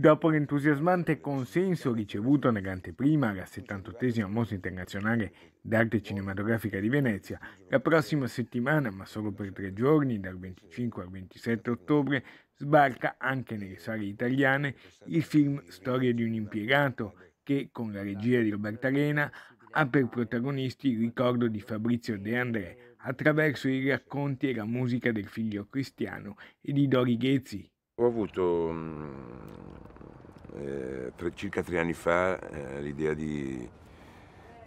Dopo l'entusiasmante consenso ricevuto nell'anteprima alla 78esima Mostra Internazionale d'Arte Cinematografica di Venezia, la prossima settimana, ma solo per tre giorni, dal 25 al 27 ottobre, sbarca anche nelle sale italiane il film Storia di un impiegato che, con la regia di Roberta Arena, ha per protagonisti il ricordo di Fabrizio De André attraverso i racconti e la musica del figlio cristiano e di Dori Ghezzi, ho avuto mm, eh, tre, circa tre anni fa eh, l'idea di,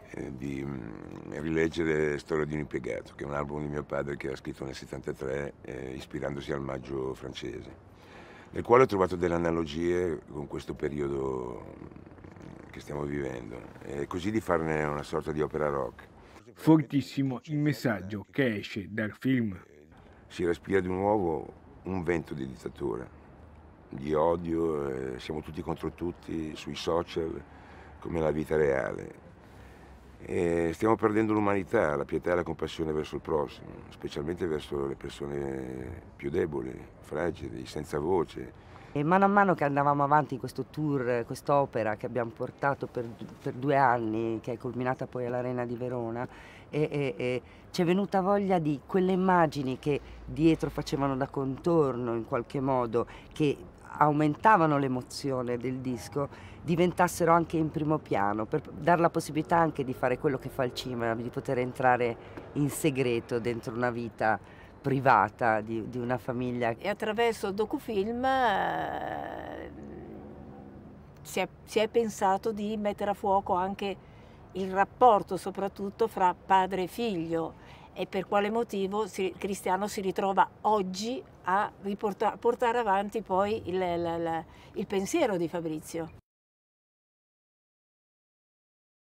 eh, di mh, mm, rileggere Storia di un impiegato, che è un album di mio padre che era scritto nel 73 eh, ispirandosi al maggio francese, nel quale ho trovato delle analogie con questo periodo mm, che stiamo vivendo, e così di farne una sorta di opera rock. Fortissimo il messaggio che esce dal film. Si respira di nuovo un vento di dittatura, di odio, eh, siamo tutti contro tutti sui social come la vita reale. E stiamo perdendo l'umanità, la pietà e la compassione verso il prossimo, specialmente verso le persone più deboli, fragili, senza voce. E mano a mano che andavamo avanti in questo tour, quest'opera che abbiamo portato per, per, due anni, che è culminata poi all'Arena di Verona, e, e, e ci è venuta voglia di quelle immagini che dietro facevano da contorno in qualche modo, che aumentavano l'emozione del disco diventassero anche in primo piano, per dar la possibilità anche di fare quello che fa il cinema, di poter entrare in segreto dentro una vita privata di, di una famiglia. E attraverso il docufilm eh, si, è, si è pensato di mettere a fuoco anche il rapporto soprattutto fra padre e figlio e per quale motivo si, Cristiano si ritrova oggi a riportare, portare avanti poi il, il, il pensiero di Fabrizio.